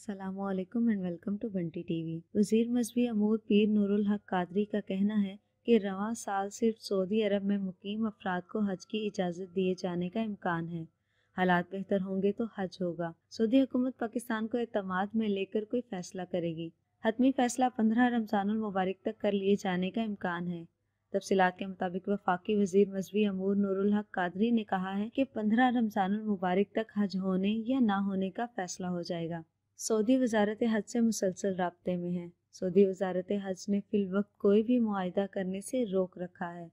Aslam and welcome to बंटी वी वजीर मजहबी अमूर पीर नूरुल हक कादरी का कहना है कि रवा साल सिर्फ सऊदी अरब में मुकीम अफराद को हज की इजाज़त दिए जाने का इम्कान है हालात बेहतर होंगे तो हज होगा सऊदी हुकूमत पाकिस्तान को अतमाद में लेकर कोई फैसला करेगी हतमी फैसला पंद्रह रमजानुल मुबारक तक कर लिए जाने का इम्कान है तफसीत के मुताबिक वफाकी वजीर मजहबी अमूर नूरुल हक कादरी ने कहा है कि पंद्रह रमजान मुबारक तक हज होने या ना होने का फैसला हो जाएगा सऊदी वजारत हज से मुसलसल रबते में है सऊदी वजारत हज ने फ़िल वक्त कोई भी माहा करने से रोक रखा है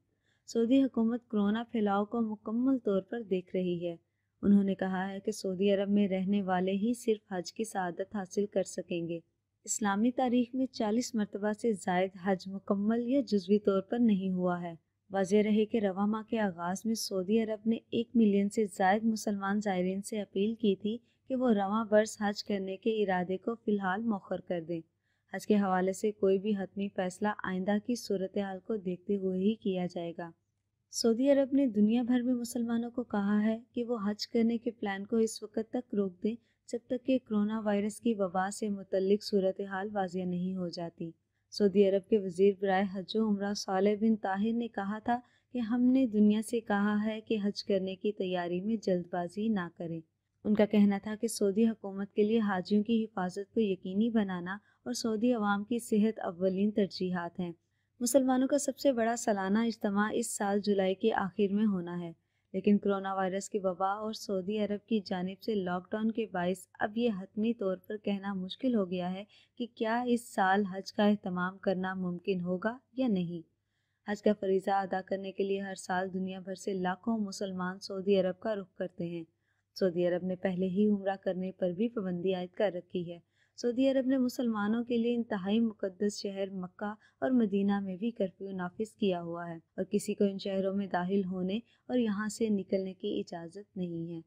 सऊदी हुकूमत कोरोना फैलाव को मुकम्मल तौर पर देख रही है उन्होंने कहा है कि सऊदी अरब में रहने वाले ही सिर्फ हज की शहादत हासिल कर सकेंगे इस्लामी तारीख में चालीस मरतबा से जायद हज मुकम्मल या जजवी तौर पर नहीं हुआ है वाजह रहे कि रवा माह के आगाज़ में सऊदी अरब ने एक मिलियन से जायद मुसलमान ज़ायरीन से अपील की थी कि वो रवा बर्स हज करने के इरादे को फ़िलहाल मौखर कर दें हज के हवाले से कोई भी हतमी फैसला आइंदा की सूरत हाल को देखते हुए ही किया जाएगा सऊदी अरब ने दुनिया भर में मुसलमानों को कहा है कि वो हज करने के प्लान को इस वक्त तक रोक दें जब तक कि कोरोना वायरस की वबा से मुतलक सूरत हाल वाजिया नहीं हो जाती सऊदी अरब के वजीर बरए हज उम्र साल बिन ताहिर ने कहा था कि हमने दुनिया से कहा है कि हज करने की तैयारी में जल्दबाजी ना करें उनका कहना था कि सऊदी हुकूमत के लिए हाजियों की हिफाजत को यकीनी बनाना और सऊदी अवाम की सेहत अवलिन तरजीहत हैं मुसलमानों का सबसे बड़ा सालाना इज्तम इस साल जुलाई के आखिर में होना है लेकिन कोरोना वायरस की वबा और सऊदी अरब की जानब से लॉकडाउन के बायस अब ये हतमी तौर पर कहना मुश्किल हो गया है कि क्या इस साल हज का अहतमाम करना मुमकिन होगा या नहीं हज का फरीज़ा अदा करने के लिए हर साल दुनिया भर से लाखों मुसलमान सऊदी अरब का रुख करते हैं सऊदी अरब ने पहले ही उम्र करने पर भी पाबंदी आयद कर रखी है सऊदी अरब ने मुसलमानों के लिए इंतहाई मुकदस शहर मक्का और मदीना में भी कर्फ्यू नाफिज किया हुआ है और किसी को इन शहरों में दाखिल होने और यहाँ से निकलने की इजाज़त नहीं है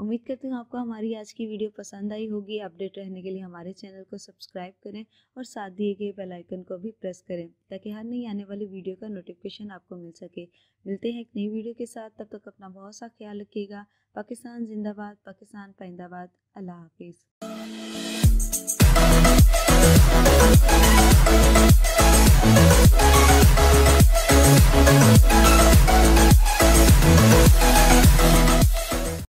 उम्मीद करती हूँ आपको हमारी आज की वीडियो पसंद आई होगी अपडेट रहने के लिए हमारे चैनल को सब्सक्राइब करें और साथ दिए गए बेल आइकन को भी प्रेस करें ताकि हर नई आने वाली वीडियो का नोटिफिकेशन आपको मिल सके मिलते हैं एक नई वीडियो के साथ तब तक अपना बहुत सा ख्याल रखिएगा पाकिस्तान जिंदाबाद पाकिस्तान पाइंदाबाद अल्लाह हाफिज़